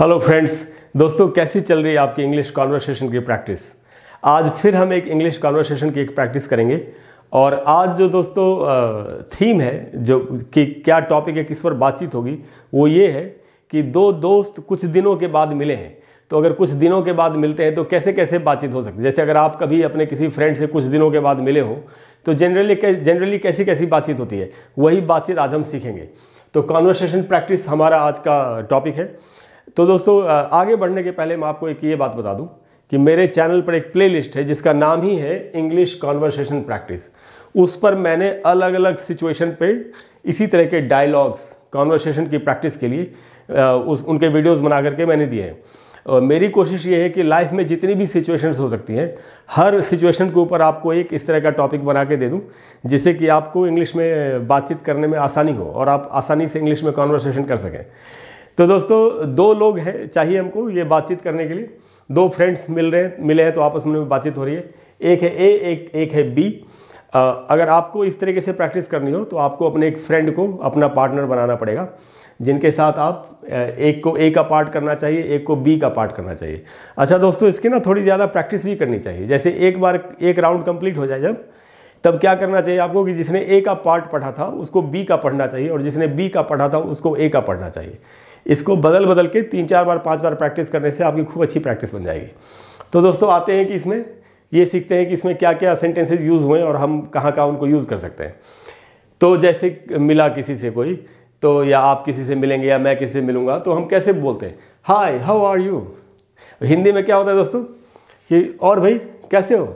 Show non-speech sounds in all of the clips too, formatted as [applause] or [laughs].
hello friends दोस्तों कैसी चल रही है आपकी इंग्लिश कॉन्वर्सेशन की प्रैक्टिस आज फिर हम एक इंग्लिश कॉन्वर्सेशन की एक प्रैक्टिस करेंगे और आज जो दोस्तों थीम है जो कि क्या टॉपिक है किस पर बातचीत होगी वो ये है कि दो दोस्त कुछ दिनों के बाद मिले हैं तो अगर कुछ दिनों के बाद मिलते हैं तो कैसे कैसे बातचीत हो सकती है जैसे अगर आप कभी अपने किसी फ्रेंड से कुछ दिनों के बाद मिले हो तो जनरली जनरली कैसी कैसी बातचीत होती है वही बातचीत आज हम सीखेंगे तो कॉन्वर्सेशन प्रैक्टिस हमारा आज का टॉपिक है तो दोस्तों आगे बढ़ने के पहले मैं आपको एक ये बात बता दूं कि मेरे चैनल पर एक प्लेलिस्ट है जिसका नाम ही है इंग्लिश कॉन्वर्सेशन प्रैक्टिस उस पर मैंने अलग अलग सिचुएशन पे इसी तरह के डायलॉग्स कॉन्वर्सेशन की प्रैक्टिस के लिए उस उनके वीडियोस बना करके मैंने दिए हैं और मेरी कोशिश ये है कि लाइफ में जितनी भी सिचुएशंस हो सकती हैं हर सिचुएशन के ऊपर आपको एक इस तरह का टॉपिक बना के दे दूं जिससे कि आपको इंग्लिश में बातचीत करने में आसानी हो और आप आसानी से इंग्लिश में कॉन्वर्सेशन कर सकें तो दोस्तों दो लोग हैं चाहिए हमको ये बातचीत करने के लिए दो फ्रेंड्स मिल रहे हैं मिले हैं तो आपस में बातचीत हो रही है एक है ए एक एक है बी अगर आपको इस तरीके से प्रैक्टिस करनी हो तो आपको अपने एक फ्रेंड को अपना पार्टनर बनाना पड़ेगा जिनके साथ आप एक को ए का पार्ट करना चाहिए एक को बी का पार्ट करना चाहिए अच्छा दोस्तों इसकी ना थोड़ी ज़्यादा प्रैक्टिस भी करनी चाहिए जैसे एक बार एक राउंड कंप्लीट हो जाए जब तब क्या करना चाहिए आपको कि जिसने ए का पार्ट पढ़ा था उसको बी का पढ़ना चाहिए और जिसने बी का पढ़ा था उसको ए का पढ़ना चाहिए इसको बदल बदल के तीन चार बार पाँच बार प्रैक्टिस करने से आपकी खूब अच्छी प्रैक्टिस बन जाएगी तो दोस्तों आते हैं कि इसमें ये सीखते हैं कि इसमें क्या क्या सेंटेंसेज यूज़ हुए और हम कहाँ कहाँ उनको यूज़ कर सकते हैं तो जैसे मिला किसी से कोई तो या आप किसी से मिलेंगे या मैं किसी से मिलूँगा तो हम कैसे बोलते हैं hi how are you Hindi में क्या होता है दोस्तों कि और भाई कैसे हो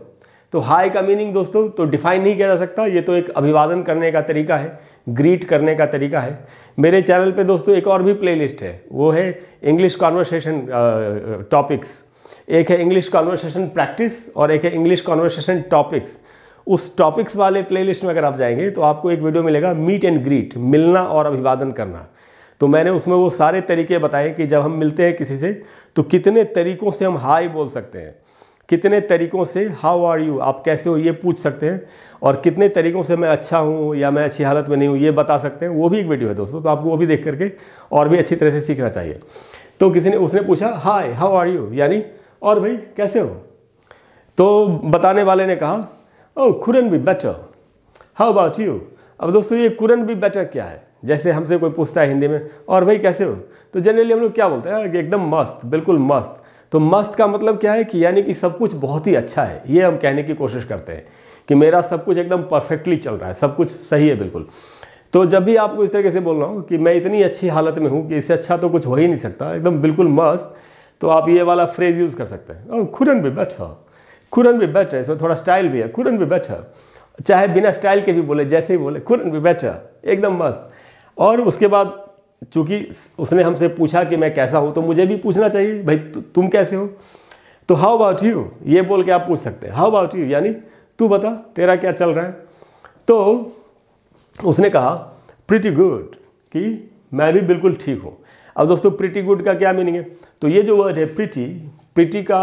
तो हाय का मीनिंग दोस्तों तो डिफाइन नहीं किया जा सकता ये तो एक अभिवादन करने का तरीका है ग्रीट करने का तरीका है मेरे चैनल पे दोस्तों एक और भी प्लेलिस्ट है वो है इंग्लिश कॉन्वर्सेशन टॉपिक्स एक है इंग्लिश कॉन्वर्सेशन प्रैक्टिस और एक है इंग्लिश कॉन्वर्सेशन टॉपिक्स उस टॉपिक्स वाले प्लेलिस्ट में अगर आप जाएंगे तो आपको एक वीडियो मिलेगा मीट एंड ग्रीट मिलना और अभिवादन करना तो मैंने उसमें वो सारे तरीके बताए कि जब हम मिलते हैं किसी से तो कितने तरीकों से हम हाई बोल सकते हैं कितने तरीक़ों से हाउ आर यू आप कैसे हो ये पूछ सकते हैं और कितने तरीक़ों से मैं अच्छा हूँ या मैं अच्छी हालत में नहीं हूँ ये बता सकते हैं वो भी एक वीडियो है दोस्तों तो आपको वो भी देख करके और भी अच्छी तरह से सीखना चाहिए तो किसी ने उसने पूछा हाय हाउ आर यू यानी और भाई कैसे हो तो बताने वाले ने कहा oh couldn't be better how about you अब दोस्तों ये कुरन बी बेटर क्या है जैसे हमसे कोई पूछता है हिंदी में और भाई कैसे हो तो जनरली हम लोग क्या बोलते हैं एकदम मस्त बिल्कुल मस्त तो मस्त का मतलब क्या है कि यानी कि सब कुछ बहुत ही अच्छा है ये हम कहने की कोशिश करते हैं कि मेरा सब कुछ एकदम परफेक्टली चल रहा है सब कुछ सही है बिल्कुल तो जब भी आपको इस तरीके से बोल रहा हूँ कि मैं इतनी अच्छी हालत में हूँ कि इससे अच्छा तो कुछ हो ही नहीं सकता एकदम बिल्कुल मस्त तो आप ये वाला फ्रेज यूज़ कर सकते हैं और खुरन भी बैठ खुरन भी बैठ इसमें थोड़ा स्टाइल भी है खुरन भी बैठ चाहे बिना स्टाइल के भी बोले जैसे ही बोले खुरन भी बैठ एकदम मस्त और उसके बाद चूँकि उसने हमसे पूछा कि मैं कैसा हूँ तो मुझे भी पूछना चाहिए भाई तुम कैसे हो तो हाउ अबाउट यू ये बोल के आप पूछ सकते हैं हाउ अबाउट यू यानी तू बता तेरा क्या चल रहा है तो उसने कहा प्रिटी गुड कि मैं भी बिल्कुल ठीक हूँ अब दोस्तों प्रिटी गुड का क्या मीनिंग है तो ये जो वर्ड है प्रिटी प्रिटी का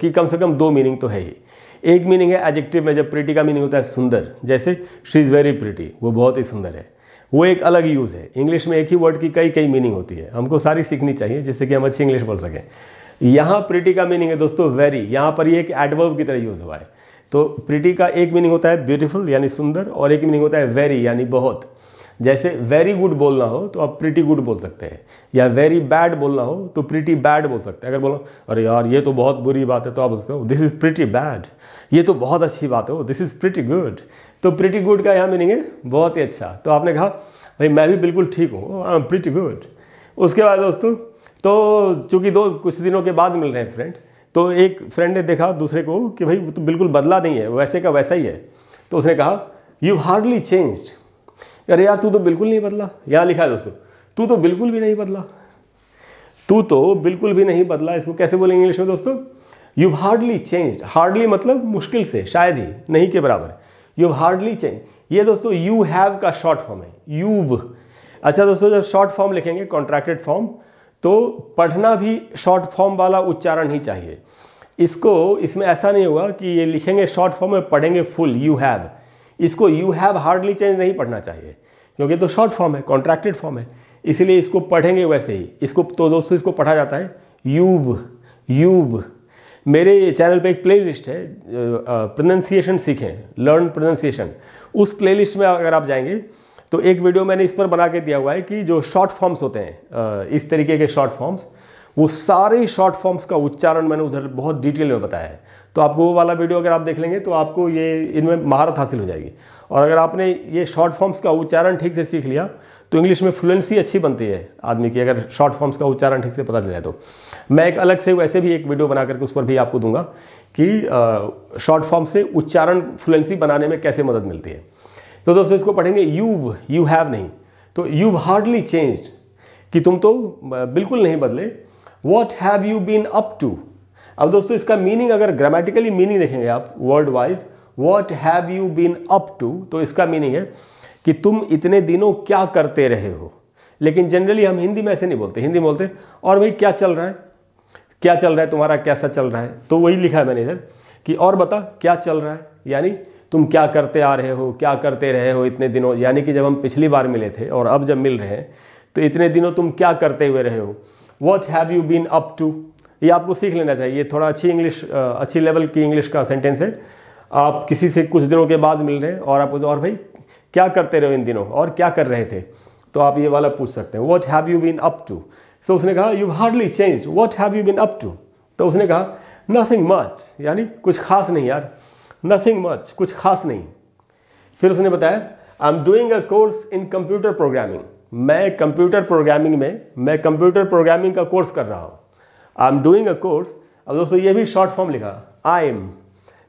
की कम से कम दो मीनिंग तो है ही एक मीनिंग है एजेक्टिव में जब प्रिटी का मीनिंग होता है सुंदर जैसे शी इज़ वेरी प्रिटी वो बहुत ही सुंदर है वो एक अलग यूज़ है इंग्लिश में एक ही वर्ड की कई कई मीनिंग होती है हमको सारी सीखनी चाहिए जिससे कि हम अच्छी इंग्लिश बोल सकें यहाँ प्रिटी का मीनिंग है दोस्तों वेरी यहाँ पर ये एक एडवर्ब की तरह यूज़ हुआ है तो प्रिटी का एक मीनिंग होता है ब्यूटीफुल यानी सुंदर और एक मीनिंग होता है वेरी यानी बहुत जैसे वेरी गुड बोलना हो तो आप प्रिटी गुड बोल सकते हैं या वेरी बैड बोलना हो तो प्रिटी बैड बोल सकते हैं अगर बोलो अरे यार ये तो बहुत बुरी बात है तो आप बोलते हो दिस इज़ प्रिटी बैड ये तो बहुत अच्छी बात हो दिस इज़ प्रिटी गुड तो प्रिटी गुड का यहाँ मीनिंग है बहुत ही अच्छा तो आपने कहा भाई मैं भी बिल्कुल ठीक हूँ आई एम प्रिटी गुड उसके बाद दोस्तों तो चूँकि दो कुछ दिनों के बाद मिल रहे हैं फ्रेंड्स तो एक फ्रेंड ने देखा दूसरे को कि भाई तो बिल्कुल बदला नहीं है वैसे का वैसा ही है तो उसने कहा यू हार्डली चेंज्ड अरे यार तू तो बिल्कुल नहीं बदला यहाँ लिखा है दोस्तों तू तो बिल्कुल भी नहीं बदला तू तो बिल्कुल भी नहीं बदला इसको कैसे बोलेंगे इंग्लिश में दोस्तों यू हार्डली चेंज हार्डली मतलब मुश्किल से शायद ही नहीं के बराबर यू हार्डली चेंज ये दोस्तों यू हैव का शॉर्ट फॉर्म है यूव अच्छा दोस्तों जब शॉर्ट फॉर्म लिखेंगे कॉन्ट्रैक्टेड फॉर्म तो पढ़ना भी शॉर्ट फॉर्म वाला उच्चारण ही चाहिए इसको इसमें ऐसा नहीं होगा कि ये लिखेंगे शॉर्ट फॉर्म में पढ़ेंगे फुल यू हैव इसको यू हैव हार्डली चेंज नहीं पढ़ना चाहिए क्योंकि तो शॉर्ट फॉर्म है कॉन्ट्रैक्टेड फॉर्म है इसलिए इसको पढ़ेंगे वैसे ही इसको तो दोस्तों इसको पढ़ा जाता है यूब यूब मेरे चैनल पे एक प्लेलिस्ट है प्रोनंसिएशन सीखें लर्न प्रोनंसिएशन उस प्लेलिस्ट में अगर आप जाएंगे तो एक वीडियो मैंने इस पर बना के दिया हुआ है कि जो शॉर्ट फॉर्म्स होते हैं इस तरीके के शॉर्ट फॉर्म्स वो सारे शॉर्ट फॉर्म्स का उच्चारण मैंने उधर बहुत डिटेल में बताया है तो आपको वो वाला वीडियो अगर आप देख लेंगे तो आपको ये इनमें महारत हासिल हो जाएगी और अगर आपने ये शॉर्ट फॉर्म्स का उच्चारण ठीक से सीख लिया तो इंग्लिश में फ्लुएंसी अच्छी बनती है आदमी की अगर शॉर्ट फॉर्म्स का उच्चारण ठीक से पता चल जाए तो मैं एक अलग से वैसे भी एक वीडियो बना करके उस पर भी आपको दूंगा कि शॉर्ट फॉर्म से उच्चारण फ्लुएंसी बनाने में कैसे मदद मिलती है तो दोस्तों इसको पढ़ेंगे यू यू हैव नहीं तो यू हार्डली चेंज कि तुम तो बिल्कुल नहीं बदले what have you been up to अब दोस्तों इसका मीनिंग अगर ग्रामेटिकली मीनिंग देखेंगे आप world wise what have you been up to तो इसका मीनिंग है कि तुम इतने दिनों क्या करते रहे हो लेकिन जनरली हम हिंदी में ऐसे नहीं बोलते हिंदी में बोलते और भाई क्या चल रहा है क्या चल रहा है तुम्हारा कैसा चल रहा है तो वही लिखा है मैंने इधर कि और बता क्या चल रहा है यानी तुम क्या करते आ रहे हो क्या करते रहे हो इतने दिनों यानी कि जब हम पिछली बार मिले थे और अब जब मिल रहे हैं तो इतने दिनों तुम क्या करते हुए रहे हो what have you been up to ये आपको सीख लेना चाहिए ये थोड़ा अच्छी इंग्लिश अच्छी लेवल की इंग्लिश का सेंटेंस है आप किसी से कुछ दिनों के बाद मिल रहे हैं और आप और भाई क्या करते रहे इन दिनों और क्या कर रहे थे तो आप ये वाला पूछ सकते हैं what have you been up to so उसने कहा you hardly change what have you been up to तो उसने कहा नथिंग मच यानी कुछ खास नहीं यार नथिंग मच कुछ खास नहीं फिर उसने बताया I am doing a course in computer programming मैं कंप्यूटर प्रोग्रामिंग में मैं कंप्यूटर प्रोग्रामिंग का कोर्स कर रहा हूँ I am doing a course अब दोस्तों ये भी शॉर्ट फॉर्म लिखा आई एम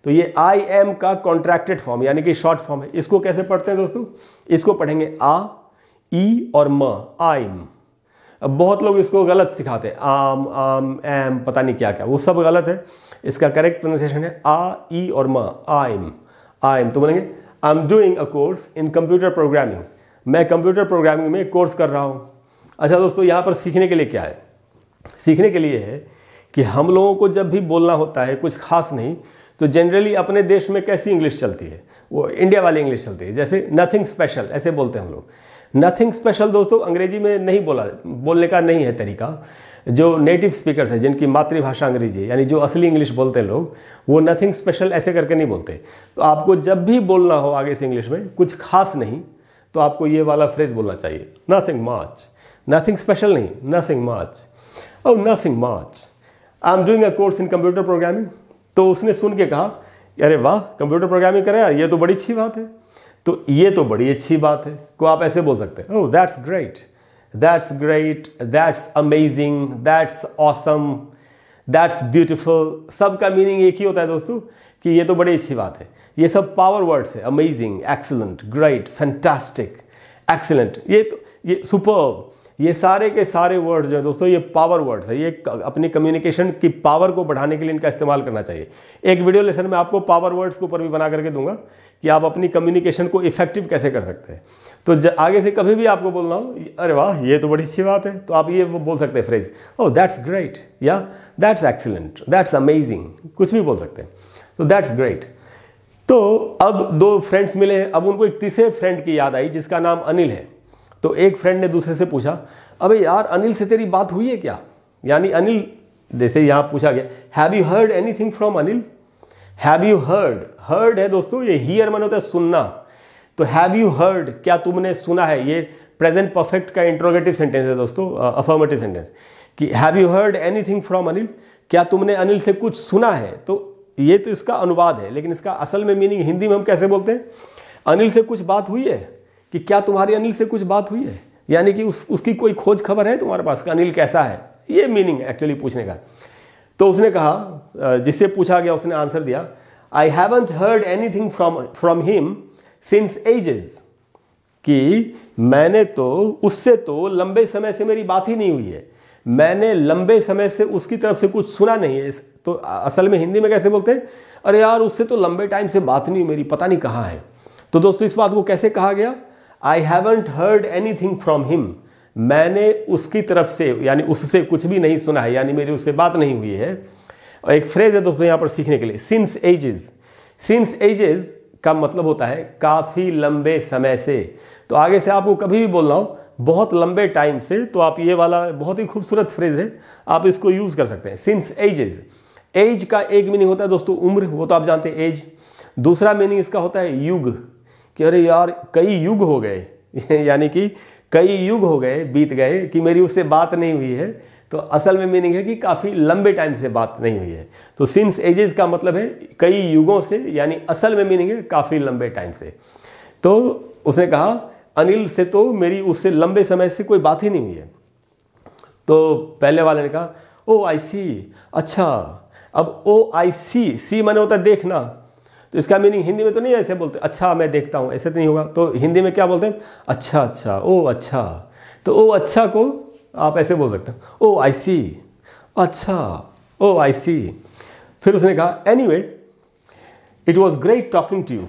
तो ये आई एम का कॉन्ट्रैक्टेड फॉर्म यानी कि शॉर्ट फॉर्म है इसको कैसे पढ़ते हैं दोस्तों इसको पढ़ेंगे आ ई और म आइम अब बहुत लोग इसको गलत सिखाते हैं आम आम एम पता नहीं क्या क्या वो सब गलत है इसका करेक्ट प्रोनाउंसिएशन है आ ई और म आइम आइम तो बोलेंगे I am doing a course in computer programming मैं कंप्यूटर प्रोग्रामिंग में कोर्स कर रहा हूँ अच्छा दोस्तों यहाँ पर सीखने के लिए क्या है सीखने के लिए है कि हम लोगों को जब भी बोलना होता है कुछ खास नहीं तो जनरली अपने देश में कैसी इंग्लिश चलती है वो इंडिया वाली इंग्लिश चलती है जैसे नथिंग स्पेशल ऐसे बोलते हैं हम लोग नथिंग स्पेशल दोस्तों अंग्रेजी में नहीं बोला बोलने का नहीं है तरीका जो नेटिव स्पीकर्स हैं जिनकी मातृभाषा अंग्रेजी है यानी जो असली इंग्लिश बोलते हैं लोग वो नथिंग स्पेशल ऐसे करके नहीं बोलते तो आपको जब भी बोलना हो आगे से इंग्लिश में कुछ खास नहीं तो आपको ये वाला फ्रेज बोलना चाहिए नथिंग मच नथिंग स्पेशल नहीं नथिंग मच और nothing much I am doing a course in computer programming तो उसने सुन के कहा अरे वाह कंप्यूटर प्रोग्रामिंग करें यार ये तो बड़ी अच्छी बात है तो ये तो बड़ी अच्छी बात है को आप ऐसे बोल सकते हैं oh that's great that's great that's amazing that's awesome that's beautiful सब का मीनिंग एक ही होता है दोस्तों कि ये तो बड़ी अच्छी बात है ये सब पावर वर्ड्स है amazing excellent great fantastic excellent ये तो ये सुपर ये सारे के सारे वर्ड्स जो है दोस्तों ये पावर वर्ड्स है ये अपनी कम्युनिकेशन की पावर को बढ़ाने के लिए इनका इस्तेमाल करना चाहिए एक वीडियो लेसन में आपको पावर वर्ड्स के ऊपर भी बना करके दूंगा कि आप अपनी कम्युनिकेशन को इफेक्टिव कैसे कर सकते हैं तो आगे से कभी भी आपको बोलना हो अरे वाह ये तो बड़ी अच्छी बात है तो आप ये बोल सकते हैं फ्रेज ओ दैट्स ग्रेट या दैट्स एक्सीलेंट दैट्स अमेजिंग कुछ भी बोल सकते हैं तो दैट्स ग्रेट तो अब दो फ्रेंड्स मिले हैं अब उनको एक तीसरे फ्रेंड की याद आई जिसका नाम अनिल है तो एक फ्रेंड ने दूसरे से पूछा अबे यार अनिल से तेरी बात हुई है क्या यानी अनिल जैसे यहाँ पूछा गया have you heard anything from Anil have you heard heard है दोस्तों ये हियर मन होता है सुनना तो हैव यू हर्ड क्या तुमने सुना है ये प्रेजेंट परफेक्ट का इंट्रोगेटिव सेंटेंस है दोस्तों अफर्मेटिव सेंटेंस कि have you heard anything from Anil क्या तुमने अनिल से कुछ सुना है तो ये तो इसका अनुवाद है लेकिन इसका असल में मीनिंग हिंदी में हम कैसे बोलते हैं अनिल से कुछ बात हुई है कि क्या तुम्हारी अनिल से कुछ बात हुई है यानी कि उस उसकी कोई खोज खबर है तुम्हारे पास अनिल कैसा है ये मीनिंग एक्चुअली पूछने का तो उसने कहा जिससे पूछा गया उसने आंसर दिया I haven't heard anything from from him since ages कि मैंने तो उससे तो लंबे समय से मेरी बात ही नहीं हुई है मैंने लंबे समय से उसकी तरफ से कुछ सुना नहीं है तो असल में हिंदी में कैसे बोलते हैं अरे यार उससे तो लंबे टाइम से बात नहीं हुई मेरी पता नहीं कहाँ है तो दोस्तों इस बात को कैसे कहा गया I haven't heard anything from him मैंने उसकी तरफ से यानी उससे कुछ भी नहीं सुना है यानी मेरी उससे बात नहीं हुई है और एक फ्रेज है दोस्तों यहाँ पर सीखने के लिए सिंस एजेस सिंस एजेस का मतलब होता है काफ़ी लंबे समय से तो आगे से आपको कभी भी बोल रहा हूँ बहुत लंबे टाइम से तो आप ये वाला बहुत ही खूबसूरत फ्रेज है आप इसको यूज़ कर सकते हैं सिंस एजेज एज का एक मीनिंग होता है दोस्तों उम्र वो तो आप जानते हैं एज दूसरा मीनिंग इसका होता है युग कि अरे यार कई युग हो गए [laughs] यानी कि कई युग हो गए बीत गए कि मेरी उससे बात नहीं हुई है तो असल में मीनिंग है कि काफ़ी लंबे टाइम से बात नहीं हुई है तो सिंस एजेस का मतलब है कई युगों से यानी असल में मीनिंग है काफ़ी लंबे टाइम से तो उसने कहा अनिल से तो मेरी उससे लंबे समय से कोई बात ही नहीं हुई है तो पहले वाले ने कहा ओ आई सी अच्छा अब ओ आई सी सी मैंने होता देखना तो इसका मीनिंग हिंदी में तो नहीं ऐसे बोलते अच्छा मैं देखता हूँ ऐसे तो नहीं होगा तो हिंदी में क्या बोलते हैं अच्छा अच्छा ओ अच्छा तो ओ अच्छा को आप ऐसे बोल सकते हैं ओ आई सी अच्छा ओ आई सी फिर उसने कहा anyway it was great talking to you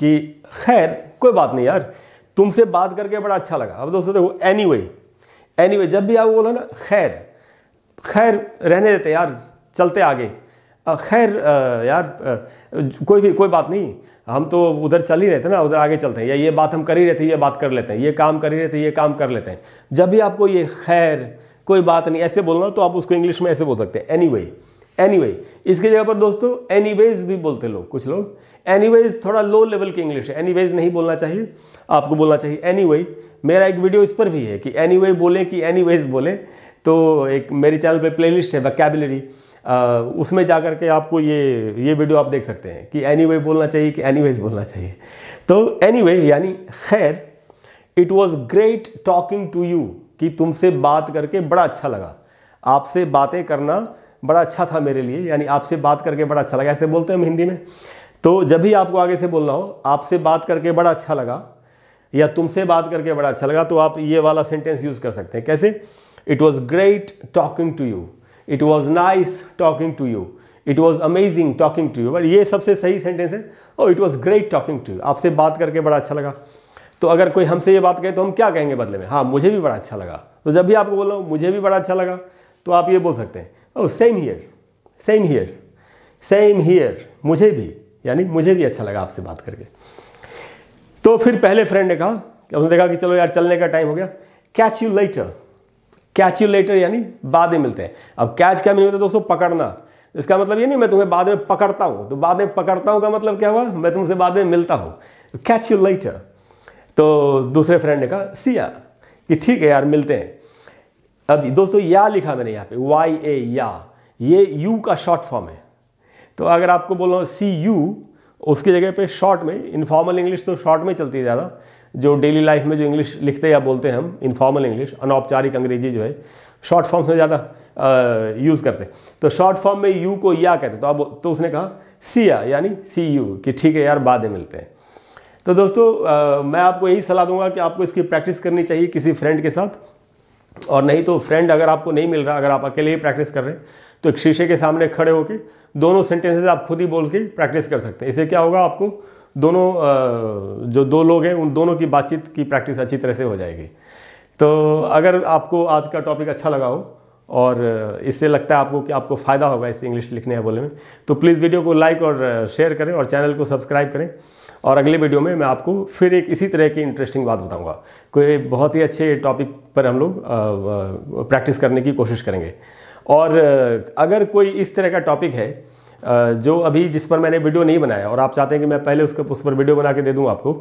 कि खैर कोई बात नहीं यार तुमसे बात करके बड़ा अच्छा लगा अब दोस्तों देखो एनी वे एनी वे जब भी आप बोलो ना खैर खैर रहने देते यार चलते आगे खैर यार कोई भी कोई बात नहीं हम तो उधर चल ही रहे थे ना उधर आगे चलते हैं या ये बात हम कर ही रहे थे ये बात कर लेते हैं ये काम कर ही रहे थे ये काम कर लेते हैं जब भी आपको ये खैर कोई बात नहीं ऐसे बोलना तो आप उसको इंग्लिश में ऐसे बोल सकते हैं एनी वे एनी वे इसकी जगह पर दोस्तों एनी वेज भी बोलते लोग कुछ लोग एनी वेज थोड़ा लो लेवल की इंग्लिश है एनी वेज नहीं बोलना चाहिए आपको बोलना चाहिए एनी वे मेरा एक वीडियो इस पर भी है कि एनी वे बोलें कि एनी वेज बोलें तो एक मेरे चैनल पे प्लेलिस्ट है वैकेबलरी उसमें जा करके आपको ये ये वीडियो आप देख सकते हैं कि एनी anyway बोलना चाहिए कि एनी बोलना चाहिए तो एनी anyway, यानी खैर it was great talking to you कि तुमसे बात करके बड़ा अच्छा लगा आपसे बातें करना बड़ा अच्छा था मेरे लिए यानी आपसे बात करके बड़ा अच्छा लगा ऐसे बोलते हैं हम हिंदी में तो जब भी आपको आगे से बोलना हो आपसे बात करके बड़ा अच्छा लगा या तुमसे बात करके बड़ा अच्छा लगा तो आप ये वाला सेंटेंस यूज़ कर सकते हैं कैसे it was great talking to you it was nice talking to you it was amazing talking to you but ये सबसे सही सेंटेंस है और it was great talking to you आपसे बात करके बड़ा अच्छा लगा तो अगर कोई हमसे ये बात कहे तो हम क्या कहेंगे बदले में हाँ मुझे भी बड़ा अच्छा लगा तो जब भी आपको बोलो मुझे भी बड़ा अच्छा लगा तो आप ये बोल सकते हैं oh same here same here same here मुझे भी यानी मुझे भी अच्छा लगा आपसे बात करके तो फिर पहले फ्रेंड ने कहा उसने देखा कि चलो यार चलने का टाइम हो गया catch you later catch you later यानी बाद में मिलते हैं अब कैच क्या मीनिंग है दोस्तों पकड़ना इसका मतलब ये नहीं मैं तुम्हें बाद में पकड़ता हूँ तो बाद में पकड़ता हूँ का मतलब क्या हुआ मैं तुमसे बाद में मिलता हूँ कैच यू लेटर तो दूसरे फ्रेंड ने कहा सिया कि ठीक है यार मिलते हैं अब दोस्तों या लिखा मैंने यहाँ पे वाई ए या ये यू का शॉर्ट फॉर्म है तो अगर आपको बोल रहा हूँ सी यू उसकी जगह पे शॉर्ट में इनफॉर्मल इंग्लिश तो शॉर्ट में चलती है ज़्यादा जो डेली लाइफ में जो इंग्लिश लिखते या बोलते हैं हम इनफॉर्मल इंग्लिश अनौपचारिक अंग्रेजी जो है शॉर्ट फॉर्म्स तो में ज़्यादा यूज़ करते तो शॉर्ट फॉर्म में यू को या कहते तो अब तो उसने कहा सिया यानी सी यू कि ठीक है यार बाद में मिलते हैं तो दोस्तों आ, मैं आपको यही सलाह दूंगा कि आपको इसकी प्रैक्टिस करनी चाहिए किसी फ्रेंड के साथ और नहीं तो फ्रेंड अगर आपको नहीं मिल रहा अगर आप अकेले ही प्रैक्टिस कर रहे हैं तो एक शीशे के सामने खड़े होकर दोनों सेंटेंसेज आप खुद ही बोल के प्रैक्टिस कर सकते हैं इसे क्या होगा आपको दोनों जो दो लोग हैं उन दोनों की बातचीत की प्रैक्टिस अच्छी तरह से हो जाएगी तो अगर आपको आज का टॉपिक अच्छा लगा हो और इससे लगता है आपको कि आपको फ़ायदा होगा इस इंग्लिश लिखने या बोलने में तो प्लीज़ वीडियो को लाइक और शेयर करें और चैनल को सब्सक्राइब करें और अगले वीडियो में मैं आपको फिर एक इसी तरह की इंटरेस्टिंग बात बताऊंगा कोई बहुत ही अच्छे टॉपिक पर हम लोग प्रैक्टिस करने की कोशिश करेंगे और अगर कोई इस तरह का टॉपिक है जो अभी जिस पर मैंने वीडियो नहीं बनाया और आप चाहते हैं कि मैं पहले उसके उस पर वीडियो बना के दे दूँ आपको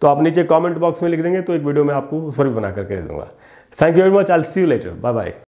तो आप नीचे कॉमेंट बॉक्स में लिख देंगे तो एक वीडियो मैं आपको उस पर भी बना करके दे दूँगा thank you very much I see you later bye bye